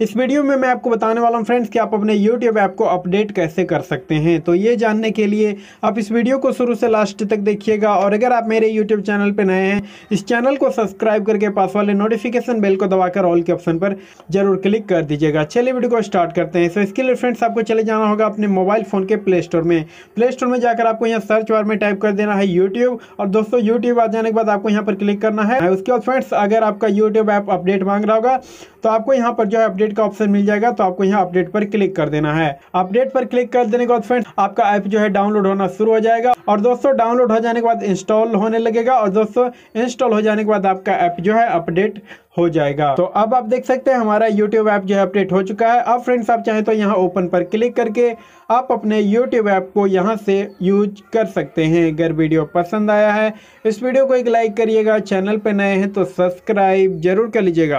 इस वीडियो में मैं आपको बताने वाला हूँ फ्रेंड्स कि आप अपने यूट्यूब ऐप को अपडेट कैसे कर सकते हैं तो ये जानने के लिए आप इस वीडियो को शुरू से लास्ट तक देखिएगा और अगर आप मेरे यूट्यूब चैनल पर नए हैं इस चैनल को सब्सक्राइब करके पास वाले नोटिफिकेशन बेल को दबाकर ऑल के ऑप्शन पर जरूर क्लिक कर दीजिएगा चलिए वीडियो को स्टार्ट करते हैं सो इसके लिए फ्रेंड्स आपको चले जाना होगा अपने मोबाइल फ़ोन के प्ले स्टोर में प्ले स्टोर में जाकर आपको यहाँ सर्च बार में टाइप कर देना है यूट्यूब और दोस्तों यूट्यूब आ जाने के बाद आपको यहाँ पर क्लिक करना है उसके बाद फ्रेंड्स अगर आपका यूट्यूब ऐप अपडेट मांग रहा होगा तो आपको यहाँ पर जो है अपडेट अपडेट का ऑप्शन मिल जाएगा तो आपको यहाँ अपडेट पर क्लिक कर देना है अपडेट पर क्लिक कर देने के बाद फ्रेंड आपका ऐप जो है डाउनलोड होना शुरू हो जाएगा और दोस्तों डाउनलोड हो जाने के बाद इंस्टॉल होने लगेगा और दोस्तों इंस्टॉल हो जाने के बाद आपका ऐप जो है अपडेट हो जाएगा तो अब आप देख सकते हैं हमारा YouTube ऐप जो है अपडेट हो चुका है अब फ्रेंड्स आप चाहें तो यहाँ ओपन पर क्लिक करके आप अपने YouTube ऐप को यहाँ से यूज कर सकते हैं अगर वीडियो पसंद आया है इस वीडियो को एक लाइक करिएगा चैनल पर नए हैं तो सब्सक्राइब जरूर कर लीजिएगा